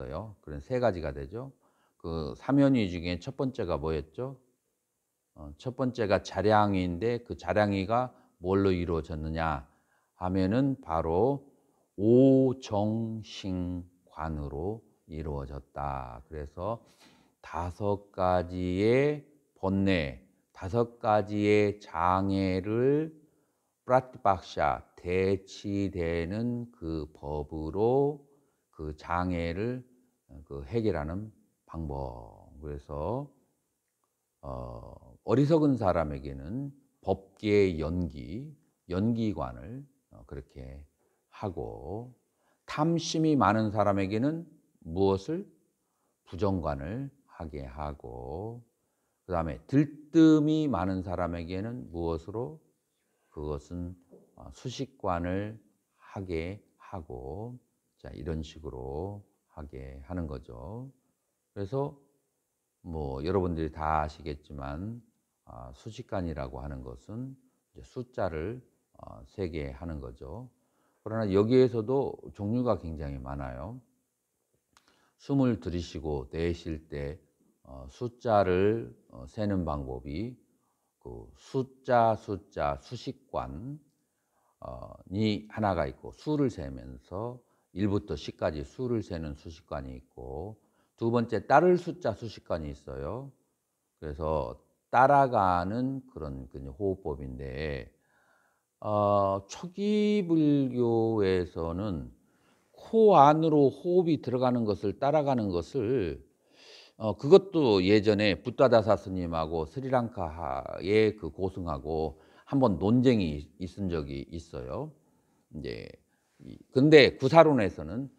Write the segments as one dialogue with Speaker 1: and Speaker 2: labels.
Speaker 1: 있어요. 그런 세 가지가 되죠. 그 삼연위 중에 첫 번째가 뭐였죠? 어, 첫 번째가 자량인데그 자량위가 뭘로 이루어졌느냐 하면은 바로 오정신관으로 이루어졌다. 그래서 다섯 가지의 번뇌, 다섯 가지의 장애를 프라티박샤 대치되는 그 법으로 그 장애를 어, 그 해결하는 방법. 그래서 어, 어리석은 사람에게는 법계 연기, 연기관을 어, 그렇게 하고 탐심이 많은 사람에게는 무엇을 부정관을 하게 하고 그 다음에 들뜸이 많은 사람에게는 무엇으로 그것은 어, 수식관을 하게 하고 자 이런 식으로 하게 하는 거죠. 그래서 뭐 여러분들이 다 아시겠지만 아, 수식간이라고 하는 것은 숫자를 어, 세게 하는 거죠. 그러나 여기에서도 종류가 굉장히 많아요. 숨을 들이쉬고 내쉴 때 어, 숫자를 어, 세는 방법이 그 숫자 숫자 수식관이 하나가 있고 수를 세면서 1부터 10까지 수를 세는 수식관이 있고 두 번째 따를 숫자 수식관이 있어요. 그래서 따라가는 그런 그 호흡법인데 어, 초기 불교에서는 코 안으로 호흡이 들어가는 것을 따라가는 것을 어, 그것도 예전에 붓다다사 스님하고 스리랑카의 그 고승하고 한번 논쟁이 있은 적이 있어요. 이제 근데 구사론에서는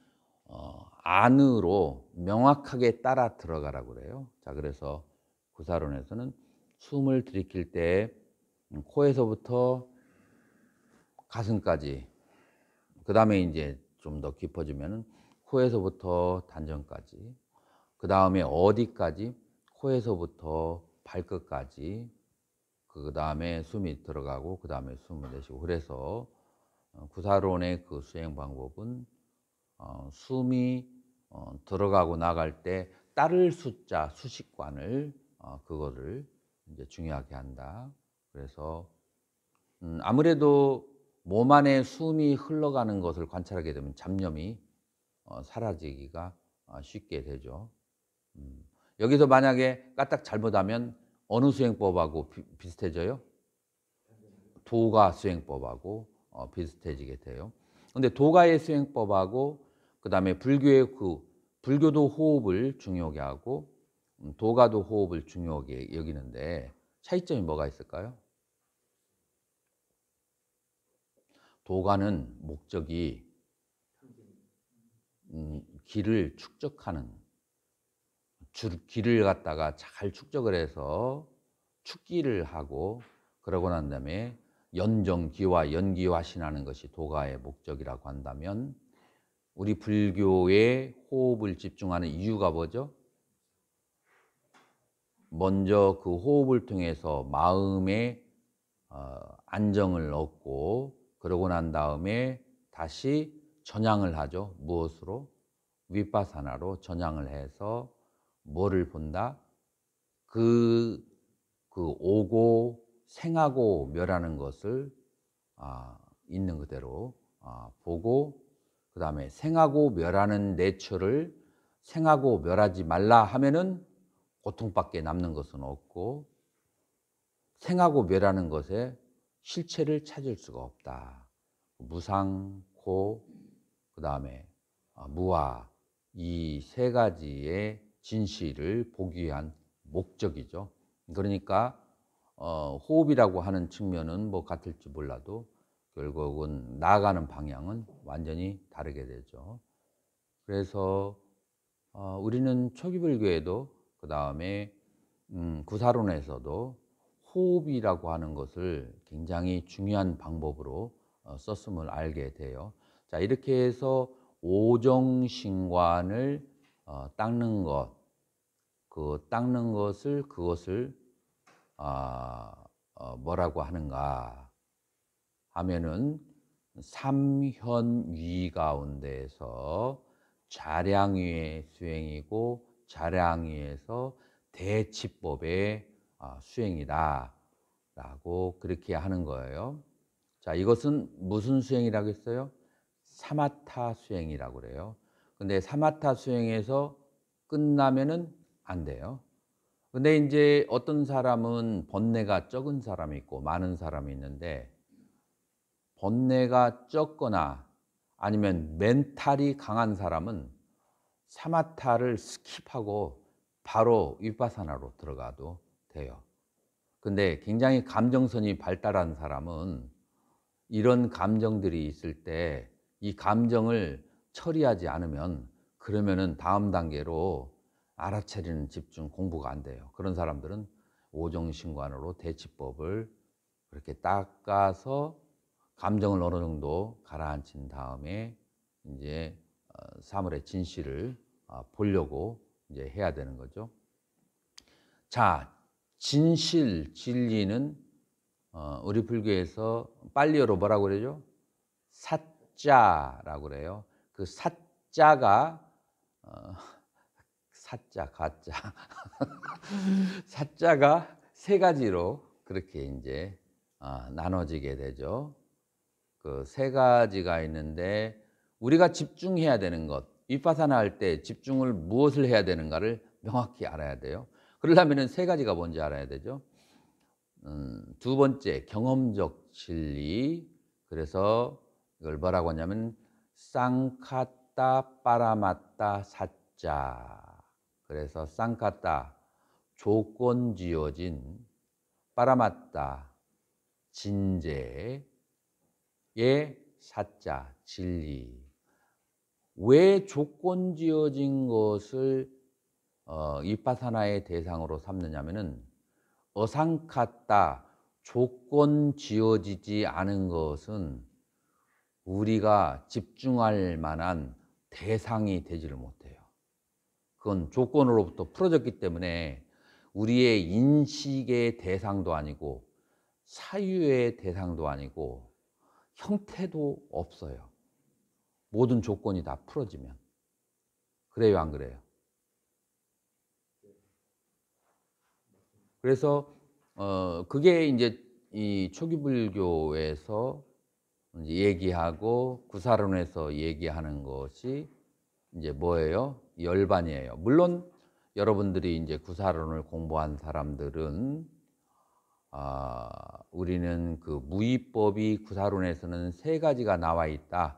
Speaker 1: 어, 안으로 명확하게 따라 들어가라고 그래요. 자, 그래서 구사론에서는 숨을 들이킬 때 음, 코에서부터 가슴까지 그 다음에 이제 좀 더 깊어지면은 코에서부터 단전까지 그 다음에 어디까지 코에서부터 발끝까지 그 다음에 숨이 들어가고 그 다음에 숨을 내쉬고 그래서 어, 구사론의 그 수행 방법은 어, 숨이 어, 들어가고 나갈 때 따를 숫자 수식관을 어, 그거를 이제 중요하게 한다. 그래서 음, 아무래도 몸 안에 숨이 흘러가는 것을 관찰하게 되면 잡념이 어, 사라지기가 어, 쉽게 되죠. 음, 여기서 만약에 까딱 잘못하면 어느 수행법하고 비, 비슷해져요? 도가 수행법하고 어, 비슷해지게 돼요. 근데 도가의 수행법하고 그 다음에 불교의 그 불교도 호흡을 중요하게 하고 음, 도가도 호흡을 중요하게 여기는데 차이점이 뭐가 있을까요? 도가는 목적이 음, 길을 축적하는 줄, 길을 갖다가 잘 축적을 해서 축기를 하고 그러고 난 다음에 연정기와 연기화신하는 것이 도가의 목적이라고 한다면 우리 불교의 호흡을 집중하는 이유가 뭐죠? 먼저 그 호흡을 통해서 마음의 어, 안정을 얻고 그러고 난 다음에 다시 전향을 하죠. 무엇으로? 윗바사나로 전향을 해서 뭐를 본다? 그, 그 오고 생하고 멸하는 것을 아, 있는 그대로 아, 보고 그 다음에 생하고 멸하는 내처를 생하고 멸하지 말라 하면은 고통밖에 남는 것은 없고 생하고 멸하는 것에 실체를 찾을 수가 없다. 무상, 고, 그 다음에 아, 무아 이 세 가지의 진실을 보기 위한 목적이죠. 그러니까 어, 호흡이라고 하는 측면은 뭐 같을지 몰라도 결국은 나아가는 방향은 완전히 다르게 되죠. 그래서 어, 우리는 초기불교에도 그 다음에 음, 구사론에서도 호흡이라고 하는 것을 굉장히 중요한 방법으로 어, 썼음을 알게 돼요. 자 이렇게 해서 오정신관을 어, 닦는 것, 그 닦는 것을 그것을 어, 어, 뭐라고 하는가 하면은 삼현위 가운데에서 자량위의 수행이고 자량위에서 대치법의 아, 수행이다 라고 그렇게 하는 거예요. 자, 이것은 무슨 수행이라고 했어요? 사마타 수행이라고 그래요. 근데 사마타 수행에서 끝나면은 안 돼요. 근데 이제 어떤 사람은 번뇌가 적은 사람이 있고 많은 사람이 있는데 번뇌가 적거나 아니면 멘탈이 강한 사람은 사마타를 스킵하고 바로 윗바사나로 들어가도 돼요. 근데 굉장히 감정선이 발달한 사람은 이런 감정들이 있을 때 이 감정을 처리하지 않으면 그러면은 다음 단계로 알아차리는 집중 공부가 안 돼요. 그런 사람들은 오정신관으로 대치법을 그렇게 닦아서 감정을 어느 정도 가라앉힌 다음에 이제 어, 사물의 진실을 어, 보려고 이제 해야 되는 거죠. 자, 진실, 진리는 어, 우리 불교에서 빨리어로 뭐라고 그러죠? 사자라고 그래요. 그 사자가 사자, 가짜. 사자가 세 가지로 그렇게 이제 아, 나눠지게 되죠. 그 세 가지가 있는데 우리가 집중해야 되는 것, 윗바사나 할 때 집중을 무엇을 해야 되는가를 명확히 알아야 돼요. 그러려면 세 가지가 뭔지 알아야 되죠. 음, 두 번째 경험적 진리. 그래서 이걸 뭐라고 하냐면 쌍카타 파라마타 사자 그래서 쌍카타 조건 지어진 빠라맞다 진제의 사자 진리 왜 조건 지어진 것을 어, 이파사나의 대상으로 삼느냐면은 어상카따 조건 지어지지 않은 것은 우리가 집중할 만한 대상이 되지를 못해요. 그건 조건으로부터 풀어졌기 때문에 우리의 인식의 대상도 아니고 사유의 대상도 아니고 형태도 없어요. 모든 조건이 다 풀어지면. 그래요, 안 그래요? 그래서, 어, 그게 이제 이 초기불교에서 이제 얘기하고 구사론에서 얘기하는 것이 이제 뭐예요? 열반이에요. 물론 여러분들이 이제 구사론을 공부한 사람들은 아, 우리는 그 무위법이 구사론에서는 세 가지가 나와 있다.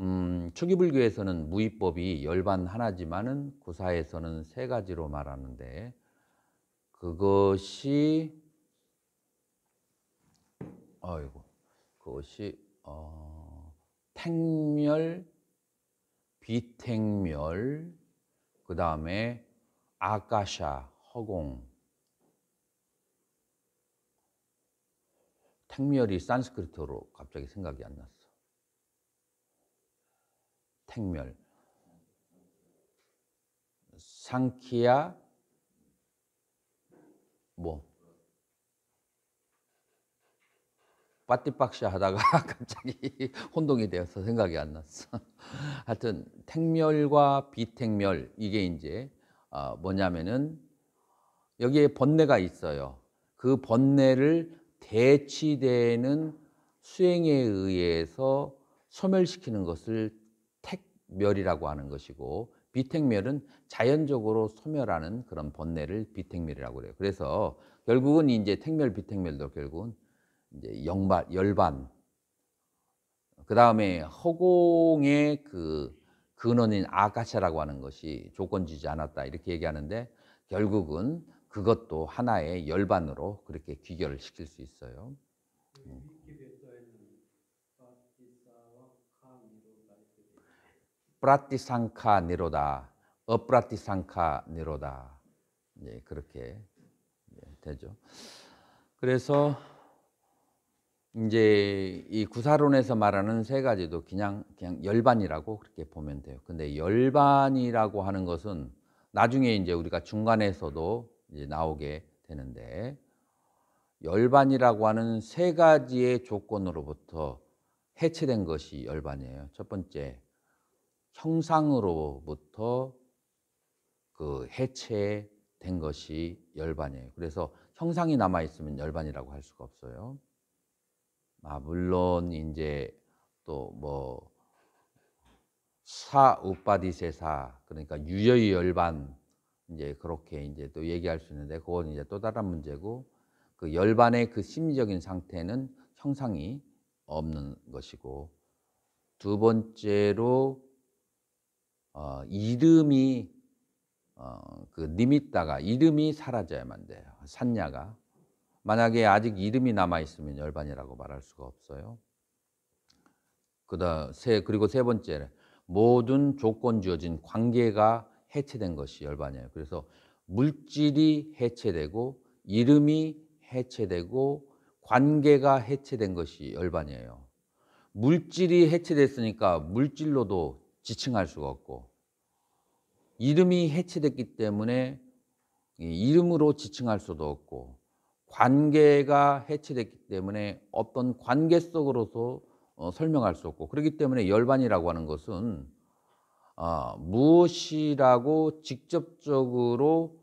Speaker 1: 음, 초기불교에서는 무위법이 열반 하나지만은 구사에서는 세 가지로 말하는데 그것이 어이고 그것이 어, 멸 비택멸, 그 다음에 아가샤, 허공. 택멸이 산스크리트로 갑자기 생각이 안 났어. 택멸. 상키야, 뭐, 빠띠박시 하다가 갑자기 혼동이 되어서 생각이 안 났어. 하여튼 택멸과 비택멸 이게 이제 어, 뭐냐면은 여기에 번뇌가 있어요. 그 번뇌를 대치되는 수행에 의해서 소멸시키는 것을 택멸이라고 하는 것이고 비택멸은 자연적으로 소멸하는 그런 번뇌를 비택멸이라고 그래요. 그래서 결국은 이제 택멸 비택멸도 결국은 이제 영반, 열반. 그 다음에 허공의 그 근원인 아가샤라고 하는 것이 조건지지 않았다. 이렇게 얘기하는데 결국은 그것도 하나의 열반으로 그렇게 귀결을 시킬 수 있어요. 음. 프라티상카 니로다, 어프라티상카 니로다. 예, 그렇게 예, 되죠. 그래서 이제 이 구사론에서 말하는 세 가지도 그냥 그냥 열반이라고 그렇게 보면 돼요. 근데 열반이라고 하는 것은 나중에 이제 우리가 중간에서도 이제 나오게 되는데 열반이라고 하는 세 가지의 조건으로부터 해체된 것이 열반이에요. 첫 번째 형상으로부터 그 해체된 것이 열반이에요. 그래서 형상이 남아 있으면 열반이라고 할 수가 없어요. 아, 물론 이제 또 뭐 사우빠디세사 그러니까 유여의 열반 이제 그렇게 이제 또 얘기할 수 있는데 그건 이제 또 다른 문제고 그 열반의 그 심리적인 상태는 형상이 없는 것이고 두 번째로 어, 이름이 어, 그 니미따가 이름이 사라져야만 돼요 산야가 만약에 아직 이름이 남아 있으면 열반이라고 말할 수가 없어요. 그다 세 그리고 세 번째 모든 조건 지어진 관계가 해체된 것이 열반이에요. 그래서 물질이 해체되고 이름이 해체되고 관계가 해체된 것이 열반이에요. 물질이 해체됐으니까 물질로도 지칭할 수가 없고 이름이 해체됐기 때문에 이름으로 지칭할 수도 없고 관계가 해체됐기 때문에 어떤 관계 속으로서 어, 설명할 수 없고 그렇기 때문에 열반이라고 하는 것은 어, 무엇이라고 직접적으로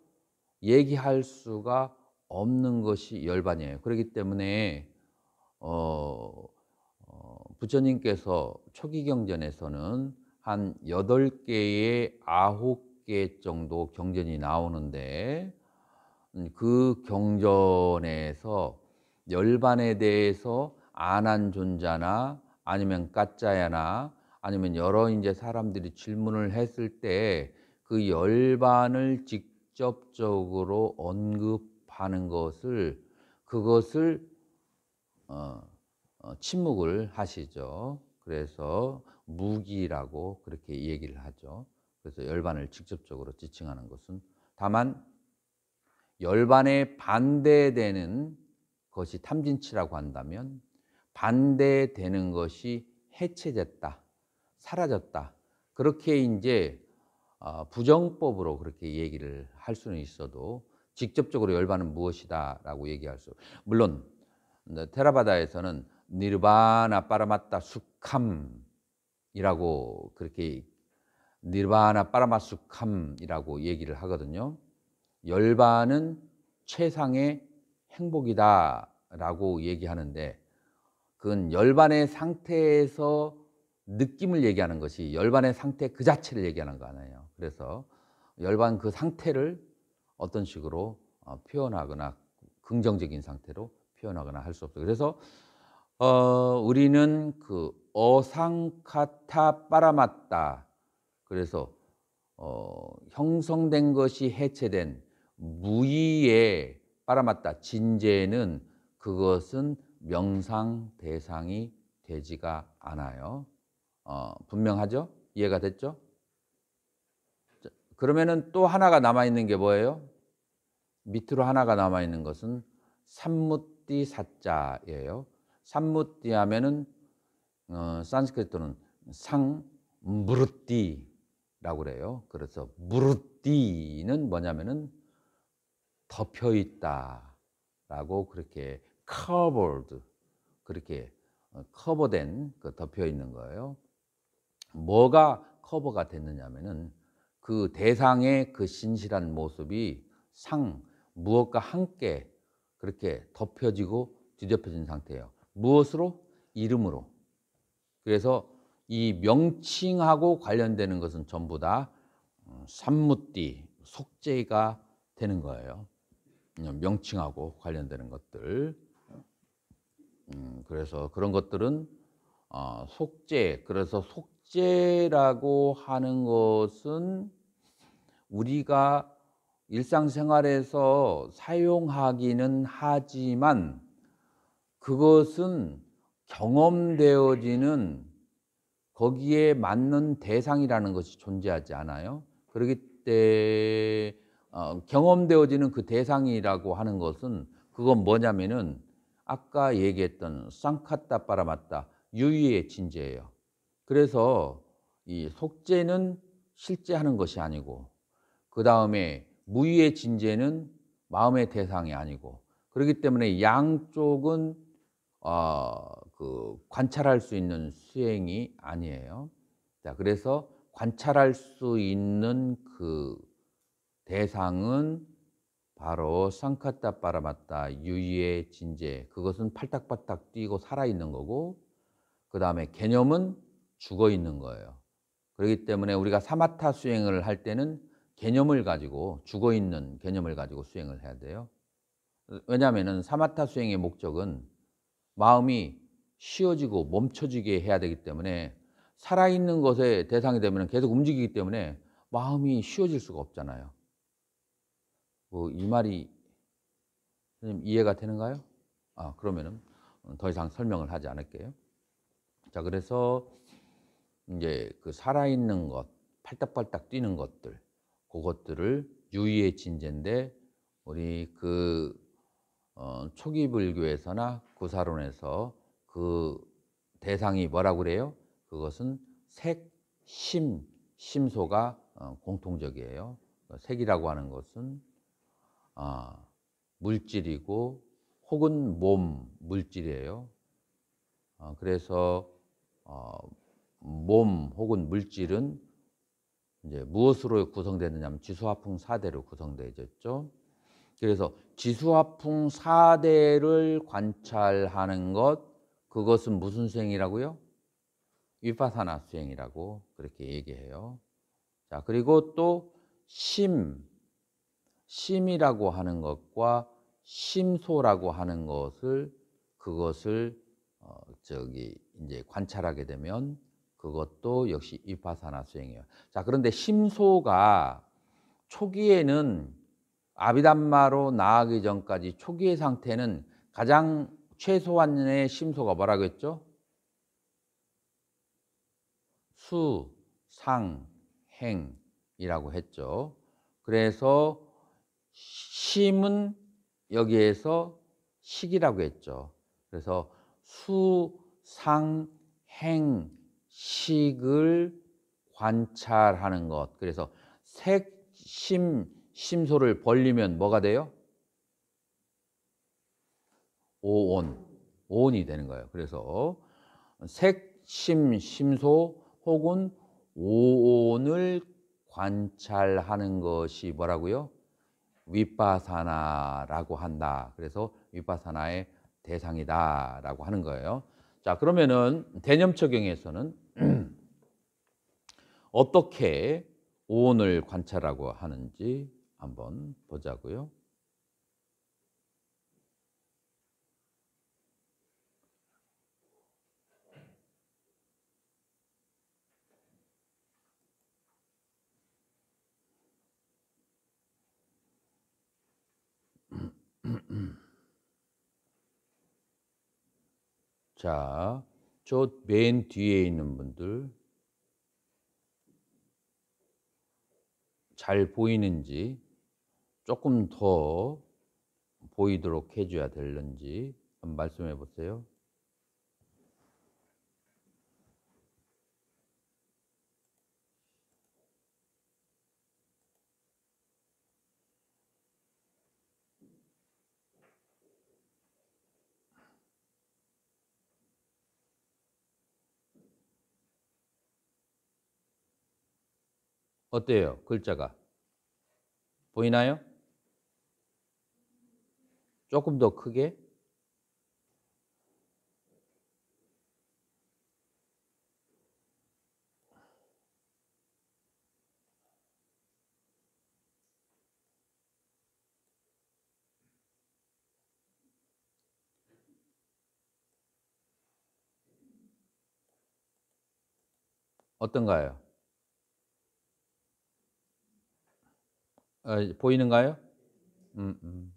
Speaker 1: 얘기할 수가 없는 것이 열반이에요. 그렇기 때문에 어, 어, 부처님께서 초기 경전에서는 한8 개에 9개 정도 경전이 나오는데 음, 그 경전에서 열반에 대해서 안한 존자나 아니면 까짜야나 아니면 여러 이제 사람들이 질문을 했을 때 그 열반을 직접적으로 언급하는 것을 그것을 어, 어, 침묵을 하시죠. 그래서 무기라고 그렇게 얘기를 하죠. 그래서 열반을 직접적으로 지칭하는 것은 다만 열반에 반대되는 것이 탐진치라고 한다면 반대되는 것이 해체됐다, 사라졌다. 그렇게 이제 어, 부정법으로 그렇게 얘기를 할 수는 있어도 직접적으로 열반은 무엇이다라고 얘기할 수. 물론 네, 테라바다에서는 니르바나 빠라마타 숙함이라고 그렇게 니르바나 빠라마숙함이라고 얘기를 하거든요. 열반은 최상의 행복이다라고 얘기하는데 그건 열반의 상태에서 느낌을 얘기하는 것이 열반의 상태 그 자체를 얘기하는 거 아니에요. 그래서 열반 그 상태를 어떤 식으로 어, 표현하거나 긍정적인 상태로 표현하거나 할 수 없어요. 그래서 어, 우리는 그 어상카타 빨아맞다 그래서 어, 형성된 것이 해체된 무의에 빨아맞다 진제는 그것은 명상 대상이 되지가 않아요. 어, 분명하죠? 이해가 됐죠? 그러면은 또 하나가 남아 있는 게 뭐예요? 밑으로 하나가 남아 있는 것은 삼무띠 사자예요. 삼무띠 하면은 어, 산스크리트는 상무르띠라고 그래요. 그래서 무르띠는 뭐냐면은 덮여 있다라고 그렇게 covered 그렇게 커버된 어, 그 덮여 있는 거예요. 뭐가 커버가 됐느냐면은 그 대상의 그 신실한 모습이 상 무엇과 함께 그렇게 덮여지고 뒤덮여진 상태예요. 무엇으로? 이름으로. 그래서 이 명칭하고 관련되는 것은 전부 다 산무띠, 어, 속죄가 되는 거예요. 명칭하고 관련되는 것들. 음, 그래서 그런 것들은 어, 속죄. 그래서 속죄라고 하는 것은 우리가 일상생활에서 사용하기는 하지만 그것은 경험되어지는 거기에 맞는 대상이라는 것이 존재하지 않아요. 그렇기 때 어, 경험되어지는 그 대상이라고 하는 것은 그건 뭐냐면은 아까 얘기했던 쌍카타 빠라마타 유의의 진제예요. 그래서 이 속죄는 실제 하는 것이 아니고 그 다음에 무의의 진제는 마음의 대상이 아니고 그렇기 때문에 양쪽은 어, 그 관찰할 수 있는 수행이 아니에요. 자, 그래서 관찰할 수 있는 그 대상은 바로 상카타 빠라마타 유의의 진재 그것은 팔딱팔딱 뛰고 살아있는 거고 그 다음에 개념은 죽어 있는 거예요. 그렇기 때문에 우리가 사마타 수행을 할 때는 개념을 가지고 죽어 있는 개념을 가지고 수행을 해야 돼요. 왜냐하면 사마타 수행의 목적은 마음이 쉬어지고 멈춰지게 해야 되기 때문에 살아있는 것의 대상이 되면 계속 움직이기 때문에 마음이 쉬어질 수가 없잖아요. 그이 뭐 말이 선생님 이해가 되는가요? 아 그러면은 더 이상 설명을 하지 않을게요. 자 그래서 이제 그 살아있는 것, 팔딱팔딱 뛰는 것들, 그것들을 유의의 진제인데 우리 그 어, 초기 불교에서나 구사론에서 그 대상이 뭐라고 그래요? 그것은 색, 심, 심소가 어, 공통적이에요. 그러니까 색이라고 하는 것은 어, 물질이고 혹은 몸 물질이에요. 어, 그래서 어, 몸 혹은 물질은 이제 무엇으로 구성되느냐면 지수화풍 사대로 구성되어졌죠. 그래서 지수화풍 사대를 관찰하는 것 그것은 무슨 수행이라고요? 위파사나 수행이라고 그렇게 얘기해요. 자, 그리고 또 심, 심이라고 하는 것과 심소라고 하는 것을 그것을 어, 저기 이제 관찰하게 되면 그것도 역시 입화사나 수행이에요. 자, 그런데 심소가 초기에는 아비담마로 나아가기 전까지 초기의 상태는 가장 최소한의 심소가 뭐라고 했죠? 수, 상, 행이라고 했죠. 그래서 심은 여기에서 식이라고 했죠. 그래서 수, 상, 행, 식을 관찰하는 것. 그래서 색, 심, 심소를 벌리면 뭐가 돼요? 오온, 오온이 되는 거예요. 그래서 색, 심, 심소 혹은 오온을 관찰하는 것이 뭐라고요? 윗바사나라고 한다. 그래서 윗바사나의 대상이다라고 하는 거예요. 자, 그러면은 대념처경에서는 어떻게 오온을 관찰하고 하는지 한번 보자고요. 자, 저 맨 뒤에 있는 분들 잘 보이는지 조금 더 보이도록 해줘야 되는지 한번 말씀해 보세요. 어때요? 글자가 보이나요? 조금 더 크게 어떤가요? 아, 보이는가요? 음, 음.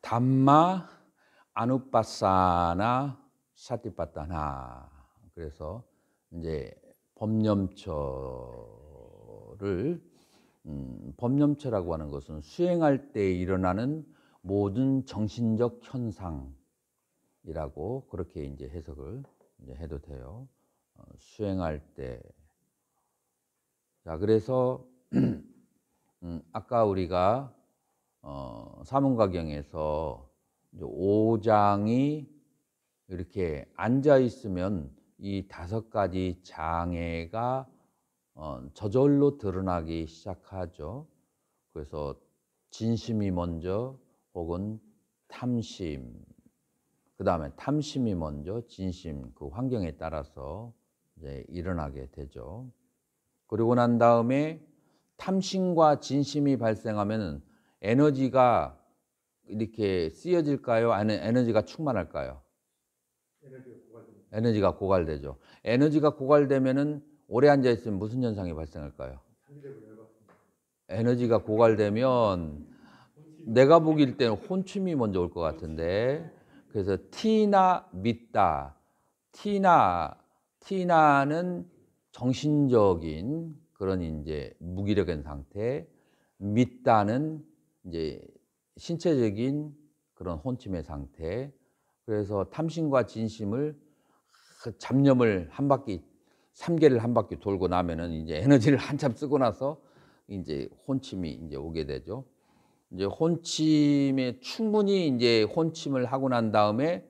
Speaker 1: 담마 아누빠사나 사티빠타나 그래서 이제 법념처를 음, 법념처라고 하는 것은 수행할 때 일어나는 모든 정신적 현상이라고 그렇게 이제 해석을 이제 해도 돼요. 어, 수행할 때. 자, 그래서 음, 아까 우리가 어, 사문가경에서 오장이 이렇게 앉아 있으면 이 다섯 가지 장애가 어, 저절로 드러나기 시작하죠. 그래서 진심이 먼저 혹은 탐심, 그 다음에 탐심이 먼저 진심, 그 환경에 따라서 이제 일어나게 되죠. 그리고 난 다음에 탐심과 진심이 발생하면 에너지가 이렇게 쓰여질까요? 아니면 에너지가 충만할까요? 에너지. 에너지가 고갈되죠. 에너지가 고갈되면은 오래 앉아 있으면 무슨 현상이 발생할까요? 에너지가 고갈되면 내가 보기일 때는 혼침이 먼저 올 것 같은데 그래서 티나 믿다 티나 티나는 정신적인 그런 이제 무기력한 상태 믿다는 이제 신체적인 그런 혼침의 상태 그래서 탐심과 진심을 그 잡념을 한 바퀴 삼개를한 바퀴 돌고 나면은 이제 에너지를 한참 쓰고 나서 이제 혼침이 이제 오게 되죠. 이제 혼침에 충분히 이제 혼침을 하고 난 다음에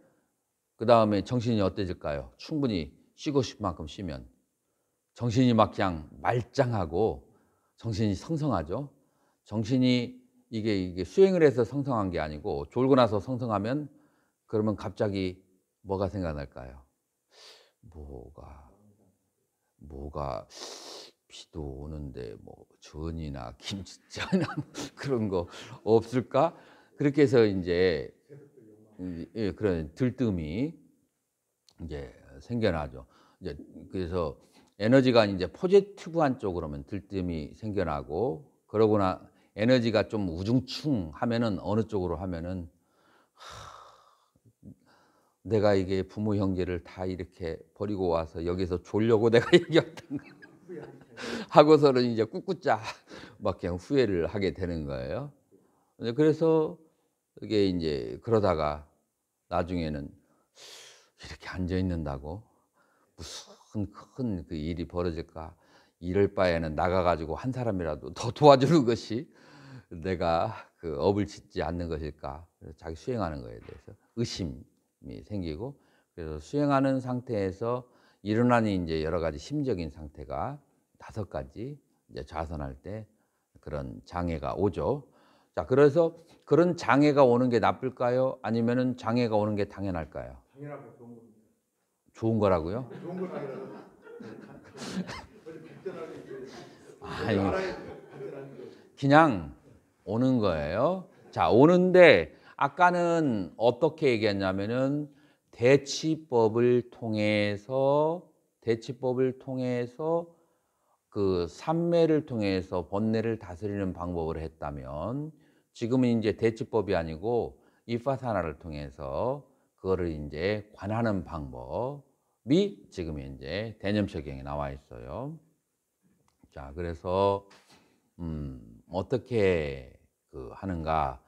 Speaker 1: 그 다음에 정신이 어때질까요? 충분히 쉬고 싶은 만큼 쉬면 정신이 막 그냥 말짱하고 정신이 성성하죠. 정신이 이게 이게 수행을 해서 성성한 게 아니고 졸고 나서 성성하면 그러면 갑자기 뭐가 생각날까요? 뭐가 뭐가 비도 오는데 뭐 전이나 김치찌나 뭐 그런 거 없을까? 그렇게 해서 이제 예, 그런 들뜸이 이제 생겨나죠. 이제 그래서 에너지가 이제 포지티브한 쪽으로면 들뜸이 생겨나고 그러거나 에너지가 좀 우중충 하면은 어느 쪽으로 하면은 하, 내가 이게 부모 형제를 다 이렇게 버리고 와서 여기서 졸려고 내가 얘기했던 거 하고서는 이제 꾹꾹자막 그냥 후회를 하게 되는 거예요. 그래서 이게 이제 그러다가 나중에는 이렇게 앉아 있는다고 무슨 큰 그 일이 벌어질까 이럴 바에는 나가가지고 한 사람이라도 더 도와주는 것이 내가 그 업을 짓지 않는 것일까 자기 수행하는 거에 대해서 의심 이 생기고 그래서 수행하는 상태에서 일어나는 이제 여러 가지 심적인 상태가 다섯 가지 이제 좌선할 때 그런 장애가 오죠. 자, 그래서 그런 장애가 오는 게 나쁠까요? 아니면은 장애가 오는 게 당연할까요? 당연하고 좋은 겁니다. 좋은 거라고요? 네, 좋은 거 당연하죠. 아, 그냥 오는 거예요. 자, 오는데 아까는 어떻게 얘기했냐면은 대치법을 통해서 대치법을 통해서 그 삼매를 통해서 번뇌를 다스리는 방법을 했다면 지금은 이제 대치법이 아니고 입화산화를 통해서 그거를 이제 관하는 방법이 지금 이제 대념적경에 나와 있어요. 자, 그래서 음, 어떻게 그 하는가?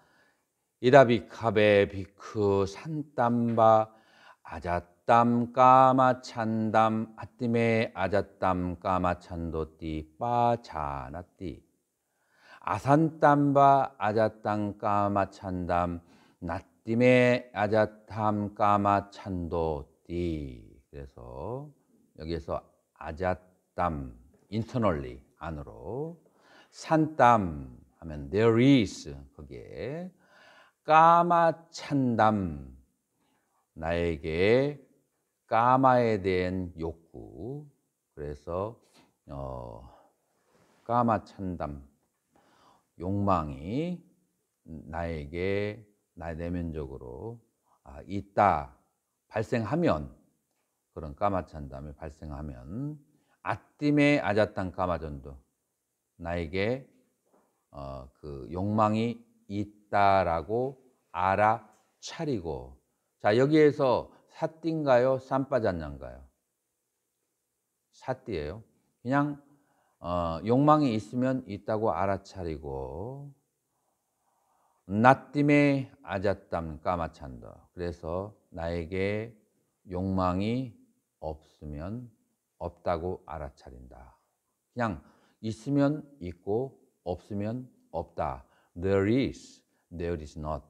Speaker 1: 이다비카베 비크 산땀바 아자땀 까마찬담 아띠메 아자땀 까마찬도띠 빠자나띠 아산땀바 아자땀 까마찬담 나띠메 아자땀 까마찬도띠 그래서 여기에서 아자땀 인터널리 안으로 산땀 하면 there is 거기에 까마찬담 나에게 까마에 대한 욕구 그래서 어, 까마찬담 욕망이 나에게 나의 내면적으로 아, 있다 발생하면 그런 까마찬담이 발생하면 아띠메 아자탄 까마전도 나에게 어, 그 욕망이 있다라고 알아차리고 자 여기에서 사띠인가요? 쌈빠졌는가요? 사띠예요. 그냥 어, 욕망이 있으면 있다고 알아차리고 나띠에 아잣담 까마찬다. 그래서 나에게 욕망이 없으면 없다고 알아차린다. 그냥 있으면 있고 없으면 없다. There is, there is not.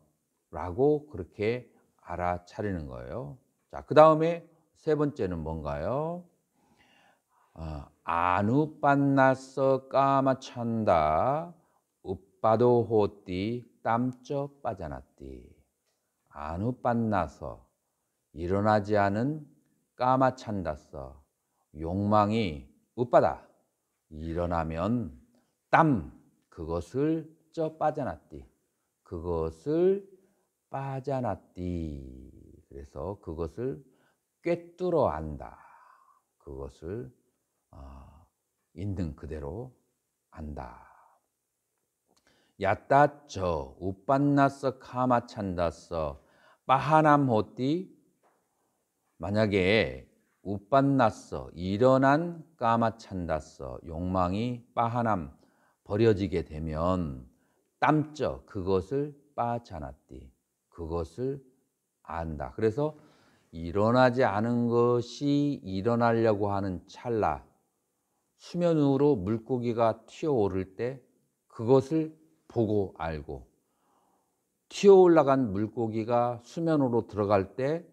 Speaker 1: 라고 그렇게 알아차리는 거예요. 자, 그 다음에 세 번째는 뭔가요? 어, 아, 아누빤나서 까마찬다 우빠도 호띠 땀 쪄 빠져났디 아누빤나서 일어나지 않은 까마찬다서 욕망이 우빠다 일어나면 땀 그것을 쪄 빠져났디 그것을 빠져났디. 그래서 그것을 꿰뚫어 안다. 그것을 어, 있는 그대로 안다. 야따저 우빤나서 카마찬다서 빠하남호띠 만약에 우빤나서 일어난 까마찬다서 욕망이 빠하남 버려지게 되면 땀쪄 그것을 빠자나띠 그것을 안다. 그래서 일어나지 않은 것이 일어나려고 하는 찰나 수면 으로 물고기가 튀어오를 때 그것을 보고 알고 튀어 올라간 물고기가 수면으로 들어갈 때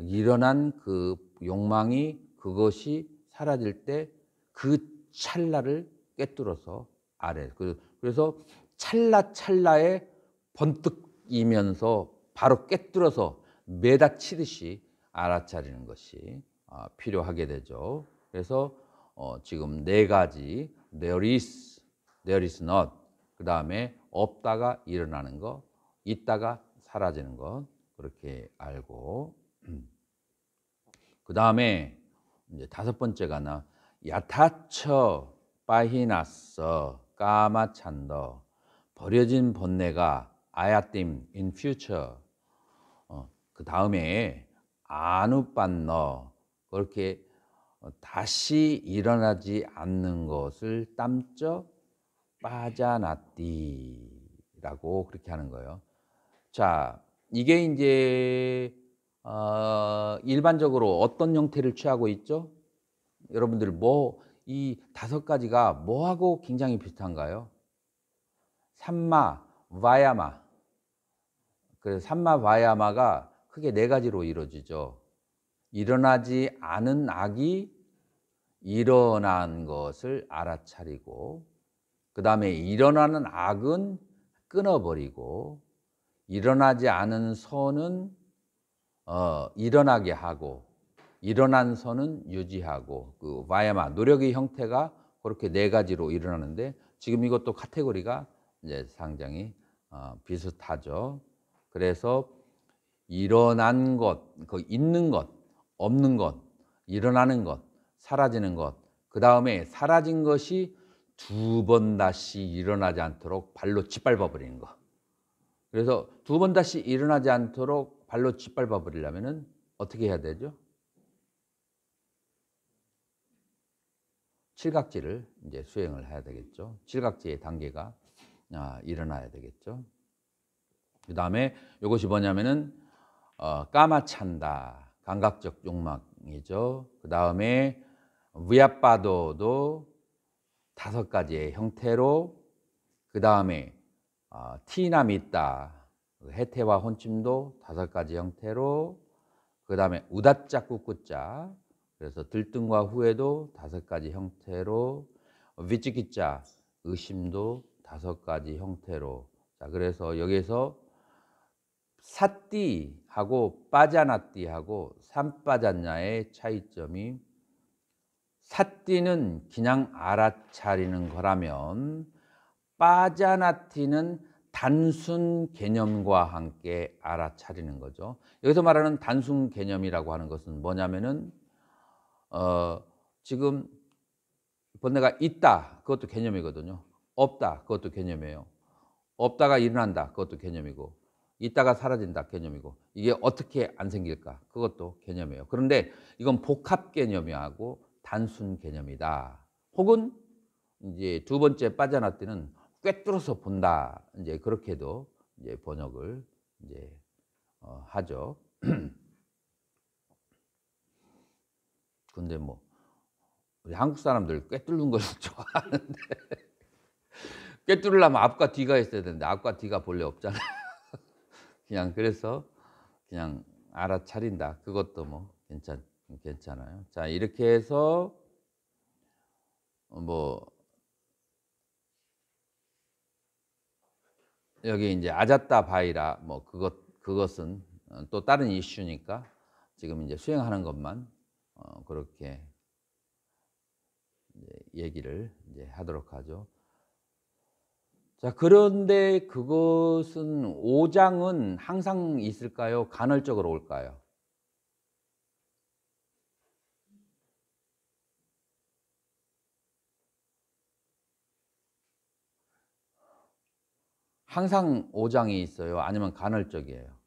Speaker 1: 일어난 그 욕망이 그것이 사라질 때 그 찰나를 깨뚫어서 아래 그래서 찰나찰나에 번뜩 이면서 바로 깨뜨려서 매다 치듯이 알아차리는 것이 아, 필요하게 되죠. 그래서 어, 지금 네 가지 there is, there is not, 그 다음에 없다가 일어나는 것, 있다가 사라지는 것 그렇게 알고 그 다음에 이제 다섯 번째가 나 야타처 빠히나스 까마찬더 버려진 번뇌가 아야팀 in future 어, 그 다음에 아누빤너 그렇게 어, 다시 일어나지 않는 것을 땀쪄 빠져났디라고 그렇게 하는 거예요. 자, 이게 이제 어, 일반적으로 어떤 형태를 취하고 있죠? 여러분들 뭐 이 다섯 가지가 뭐하고 굉장히 비슷한가요? 산마, 와야마그 산마 와야마가 크게 네 가지로 이루어지죠. 일어나지 않은 악이 일어난 것을 알아차리고, 그 다음에 일어나는 악은 끊어버리고, 일어나지 않은 선은 어, 일어나게 하고, 일어난 선은 유지하고, 그 바야마 노력의 형태가 그렇게 네 가지로 일어나는데 지금 이것도 카테고리가 이제 상장이 어, 비슷하죠. 그래서 일어난 것, 그 있는 것, 없는 것, 일어나는 것, 사라지는 것, 그 다음에 사라진 것이 두 번 다시 일어나지 않도록 발로 짓밟아 버리는 것. 그래서 두 번 다시 일어나지 않도록 발로 짓밟아 버리려면 어떻게 해야 되죠? 칠각지를 이제 수행을 해야 되겠죠. 칠각지의 단계가 아, 일어나야 되겠죠. 그 다음에 이것이 뭐냐면은 어, 까마찬다 감각적 욕망이죠. 그 다음에 위아빠도도 다섯 가지의 형태로 그 다음에 어, 티남 있다 해태와 혼침도 다섯 가지 형태로 그 다음에 우다짝 꾸꾸자 그래서 들뜸과 후회도 다섯 가지 형태로 위치기자 의심도 다섯 가지 형태로 자 그래서 여기서 에 사띠하고 빠자나띠하고 산빠자냐의 차이점이 사띠는 그냥 알아차리는 거라면 빠자나띠는 단순 개념과 함께 알아차리는 거죠. 여기서 말하는 단순 개념이라고 하는 것은 뭐냐면은 어, 지금 번뇌가 있다 그것도 개념이거든요. 없다. 그것도 개념이에요. 없다가 일어난다. 그것도 개념이고 있다가 사라진다. 개념이고 이게 어떻게 안 생길까? 그것도 개념이에요. 그런데 이건 복합 개념이하고 단순 개념이다. 혹은 이제 두 번째 빠져나뛰는 꿰뚫어서 본다. 이제 그렇게도 이제 번역을 이제 어, 하죠. 근데 뭐 우리 한국 사람들 꿰뚫는 걸 좋아하는데 깨뚫으려면 앞과 뒤가 있어야 되는데 앞과 뒤가 본래 없잖아. 그냥 그래서 그냥 알아차린다. 그것도 뭐 괜찮 괜찮아요. 자 이렇게 해서 어, 뭐 여기 이제 아자따 바이라 뭐 그것 그것은 어, 또 다른 이슈니까 지금 이제 수행하는 것만 어, 그렇게 이제 얘기를 이제 하도록 하죠. 자, 그런데 그것은 오장은 항상 있을까요? 간헐적으로 올까요? 항상 5장이 있어요? 아니면 간헐적이에요?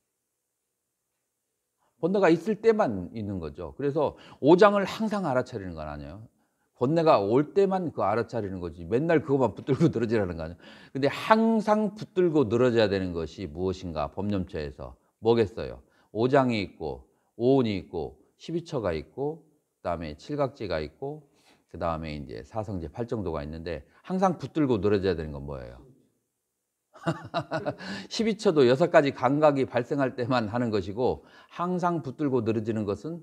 Speaker 1: 번뇌가 있을 때만 있는 거죠. 그래서 5장을 항상 알아차리는 건 아니에요. 번내가올 때만 그 알아차리는 거지. 맨날 그것만 붙들고 늘어지라는 거 아니야. 근데 항상 붙들고 늘어져야 되는 것이 무엇인가? 법념처에서 뭐겠어요? 오장이 있고 오온이 있고 12처가 있고 그다음에 칠각지가 있고 그다음에 이제 사성제 팔정도가 있는데 항상 붙들고 늘어져야 되는 건 뭐예요? 12처도 여섯 가지 감각이 발생할 때만 하는 것이고 항상 붙들고 늘어지는 것은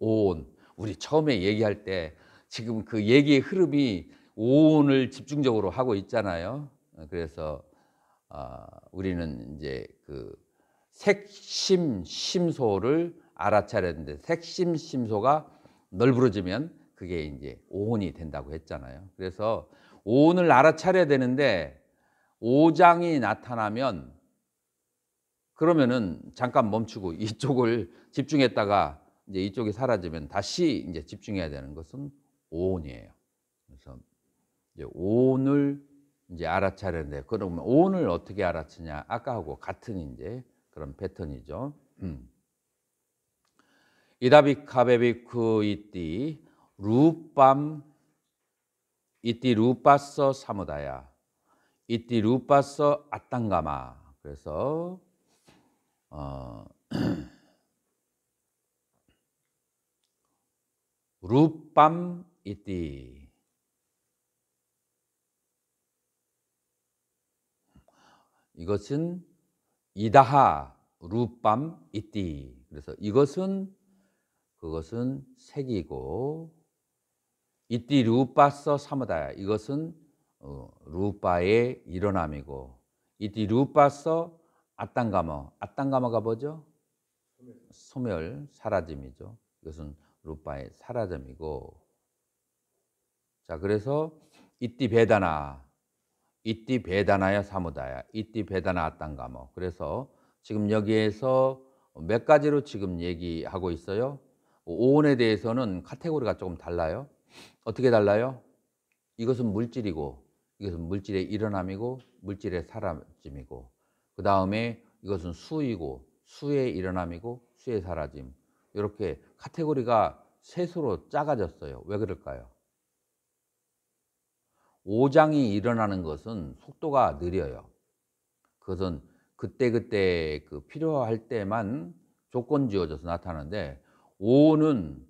Speaker 1: 오온. 우리 처음에 얘기할 때 지금 그 얘기의 흐름이 오온을 집중적으로 하고 있잖아요. 어, 그래서 어, 우리는 이제 그 색심 심소를 알아차렸는데 색심 심소가 널브지면 그게 이제 오온이 된다고 했잖아요. 그래서 오온을 알아차려야 되는데 오장이 나타나면 그러면은 잠깐 멈추고 이쪽을 집중했다가 이제 이쪽이 사라지면 다시 이제 집중해야 되는 것은 오온이에요. 그래서 이제 온을 이제 알아차렸는데 그러면 온을 어떻게 알아차냐? 아까하고 같은 이제 그런 패턴이죠. 음. 이다비 카베비크 그 이띠 루밤 이띠 루빠서 사무다야 이띠 루빠서 아땅가마 그래서 어 루밤 이띠. 이것은 이다하 루밤 이띠. 그래서 이것은 그것은 색이고 이띠 루빠서 사무다 이것은 루빠의 어, 일어남이고 이띠 루빠서 아땅가머. 아땅가머가 뭐죠? 소멸, 사라짐이죠. 이것은 루빠의 사라짐이고 자, 그래서 이띠 베다나, 이띠 베다나야 사무다야, 이띠 베다나 아땅가모. 그래서 지금 여기에서 몇 가지로 지금 얘기하고 있어요. 오온에 대해서는 카테고리가 조금 달라요. 어떻게 달라요? 이것은 물질이고, 이것은 물질의 일어남이고, 물질의 사라짐이고, 그 다음에 이것은 수이고, 수의 일어남이고, 수의 사라짐. 이렇게 카테고리가 세수로 작아졌어요. 왜 그럴까요? 오장이 일어나는 것은 속도가 느려요. 그것은 그때그때 그 필요할 때만 조건 지어져서 나타나는데 오는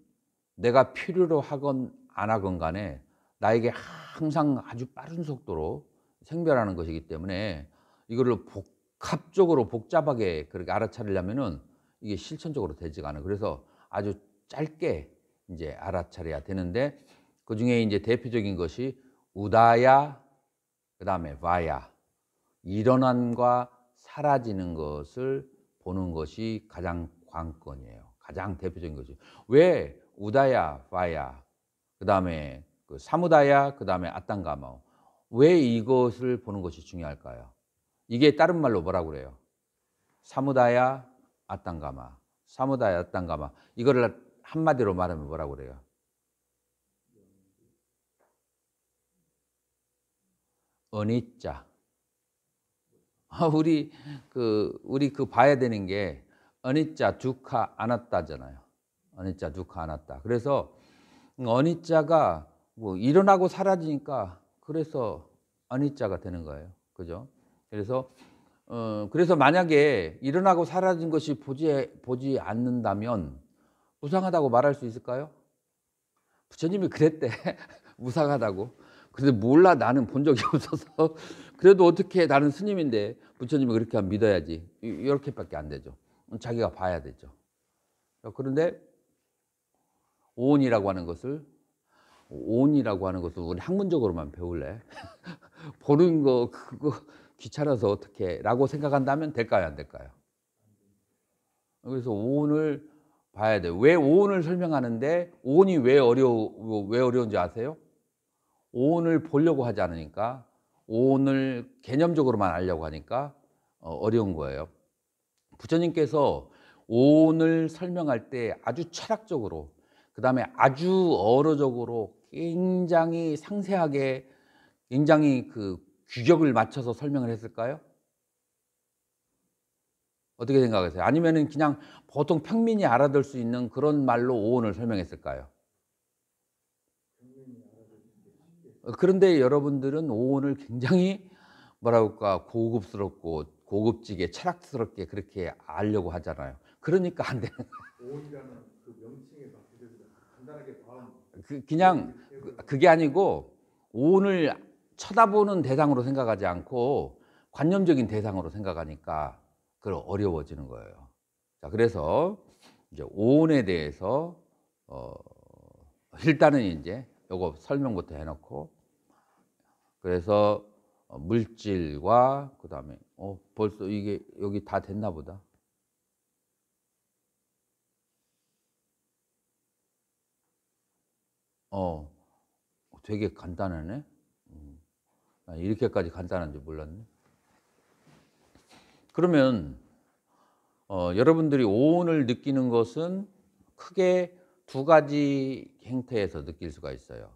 Speaker 1: 내가 필요로 하건 안 하건 간에 나에게 항상 아주 빠른 속도로 생별하는 것이기 때문에 이거를 복합적으로 복잡하게 그렇게 알아차리려면은 이게 실천적으로 되지가 않아요. 그래서 아주 짧게 이제 알아차려야 되는데 그 중에 이제 대표적인 것이 우다야, 그 다음에 바야. 일어난과 사라지는 것을 보는 것이 가장 관건이에요. 가장 대표적인 것이. 왜 우다야, 바야, 그 다음에 그 사무다야, 그 다음에 아땅가마오. 왜 이것을 보는 것이 중요할까요? 이게 다른 말로 뭐라고 그래요? 사무다야, 아땅가마. 사무다야, 아땅가마. 이거를 한마디로 말하면 뭐라고 그래요? 언이자. 아, 우리 그 우리 그 봐야 되는 게 언이자 두카 안았다잖아요. 언이자 두카 안았다. 그래서 언이자가 뭐 일어나고 사라지니까 그래서 언이자가 되는 거예요. 그죠? 그래서 어 그래서 만약에 일어나고 사라진 것이 보지 보지 않는다면 우상하다고 말할 수 있을까요? 부처님이 그랬대. 우상하다고 그래서 몰라 나는 본 적이 없어서 그래도 어떻게 나는 스님인데 부처님을 그렇게 믿어야지 이렇게밖에 안 되죠. 자기가 봐야 되죠. 그런데 오온이라고 하는 것을 오온이라고 하는 것을 우리 학문적으로만 배울래 보는 거 그거 귀찮아서 어떻게라고 생각한다면 될까요 안 될까요? 그래서 오온을 봐야 돼. 요왜 오온을 설명하는데 오온이 왜 어려 왜 어려운지 아세요? 오온을 보려고 하지 않으니까 오온을 개념적으로만 알려고 하니까 어, 어려운 거예요. 부처님께서 오온을 설명할 때 아주 철학적으로 그 다음에 아주 어로적으로 굉장히 상세하게 굉장히 그 규격을 맞춰서 설명을 했을까요? 어떻게 생각하세요? 아니면 그냥 보통 평민이 알아들 수 있는 그런 말로 오온을 설명했을까요? 어, 그런데 여러분들은 오온을 굉장히 뭐라 할까 고급스럽고 고급지게 철학스럽게 그렇게 알려고 하잖아요. 그러니까 안 되는 오온이라는 그 명칭에 맞게 간단하게 그 그냥 그, 그게 아니고 오온을 쳐다보는 대상으로 생각하지 않고 관념적인 대상으로 생각하니까 그걸 어려워지는 거예요. 자, 그래서 이제 오온에 대해서 어 일단은 이제 요거 설명부터 해놓고 그래서 어, 물질과 그 다음에 어 벌써 이게 여기 다 됐나 보다 어 되게 간단하네 음. 이렇게까지 간단한 지 몰랐네 그러면 어, 여러분들이 오온을 느끼는 것은 크게 두 가지 형태에서 느낄 수가 있어요.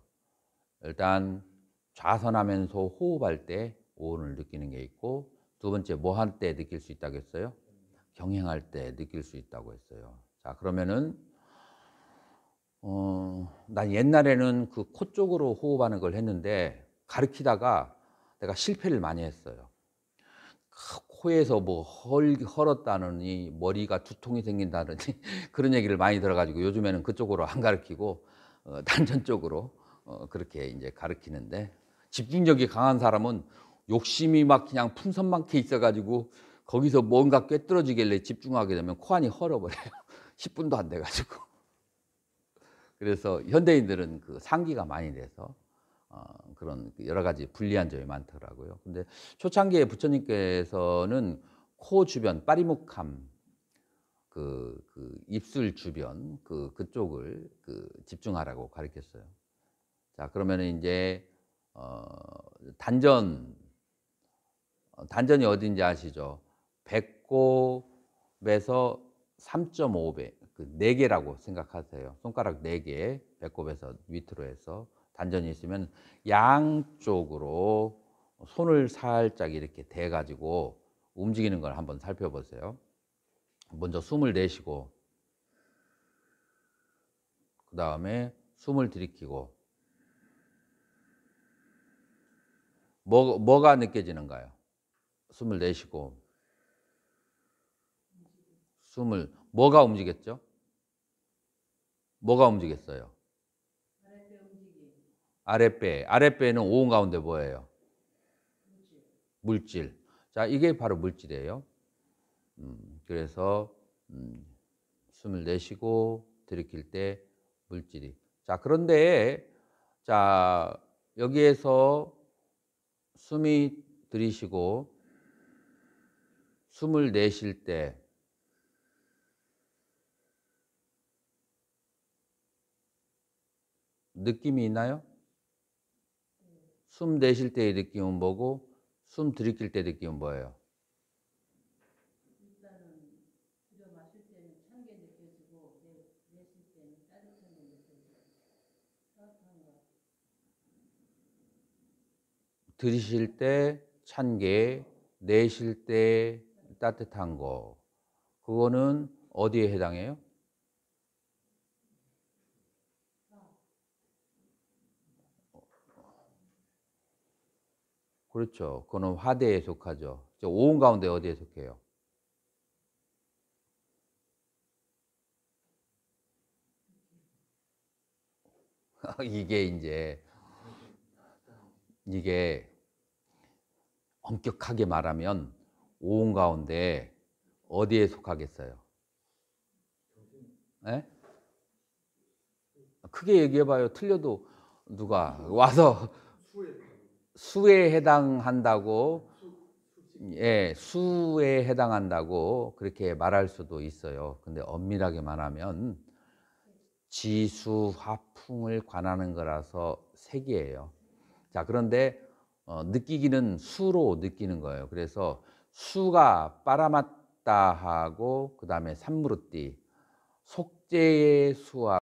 Speaker 1: 일단 좌선하면서 호흡할 때 오온을 느끼는 게 있고 두 번째 뭐 할 때 느낄 수 있다고 했어요? 경행할 때 느낄 수 있다고 했어요. 자 그러면은 어, 난 옛날에는 그 코 쪽으로 호흡하는 걸 했는데 가르키다가 내가 실패를 많이 했어요. 코에서 뭐 헐, 헐었다느니 머리가 두통이 생긴다느니 그런 얘기를 많이 들어가지고 요즘에는 그쪽으로 안 가르치고 어, 단전 쪽으로 어, 그렇게 이제 가르치는데 집중력이 강한 사람은 욕심이 막 그냥 풍선만큼 있어가지고 거기서 뭔가 꿰뚫어지길래 집중하게 되면 코안이 헐어버려요. 10분도 안 돼가지고. 그래서 현대인들은 그 상기가 많이 돼서 어, 그런 여러 가지 불리한 점이 많더라고요. 근데 초창기에 부처님께서는 코 주변 빠리묵함 그, 그 입술 주변 그 그쪽을 그 집중하라고 가르쳤어요. 자 그러면 이제 어, 단전 어, 단전이 어딘지 아시죠? 배꼽에서 3.5배 그 4개라고 생각하세요. 손가락 4개 배꼽에서 밑으로 해서 단전이 있으면 양쪽으로 손을 살짝 이렇게 대 가지고 움직이는 걸 한번 살펴보세요. 먼저 숨을 내쉬고 그 다음에 숨을 들이키고 뭐, 뭐가 느껴지는가요? 숨을 내쉬고 숨을 뭐가 움직였죠? 뭐가 움직였어요? 아랫배. 아랫배는 오온 가운데 뭐예요? 물질. 자, 이게 바로 물질이에요. 음, 그래서 음, 숨을 내쉬고 들이킬 때 물질이. 자, 그런데 자, 여기에서 숨이 들이쉬고 숨을 내쉴 때 느낌이 있나요? 숨 내쉴 때의 느낌은 뭐고 숨 들이킬 때 느낌은 뭐예요? 들이쉴 때찬 게, 내쉴 때 따뜻한 거. 그거는 어디에 해당해요? 그렇죠. 그거는 화대에 속하죠. 오온 가운데 어디에 속해요? 이게 이제 이게 엄격하게 말하면 오온 가운데 어디에 속하겠어요? 네? 크게 얘기해봐요. 틀려도 누가 와서 수에 해당한다고 예, 수에 해당한다고 그렇게 말할 수도 있어요. 근데 엄밀하게 말하면 지수 화풍을 관하는 거라서 색이에요. 자, 그런데 어, 느끼기는 수로 느끼는 거예요. 그래서 수가 빠라마따하고 그다음에 삼무르띠 속재의 수와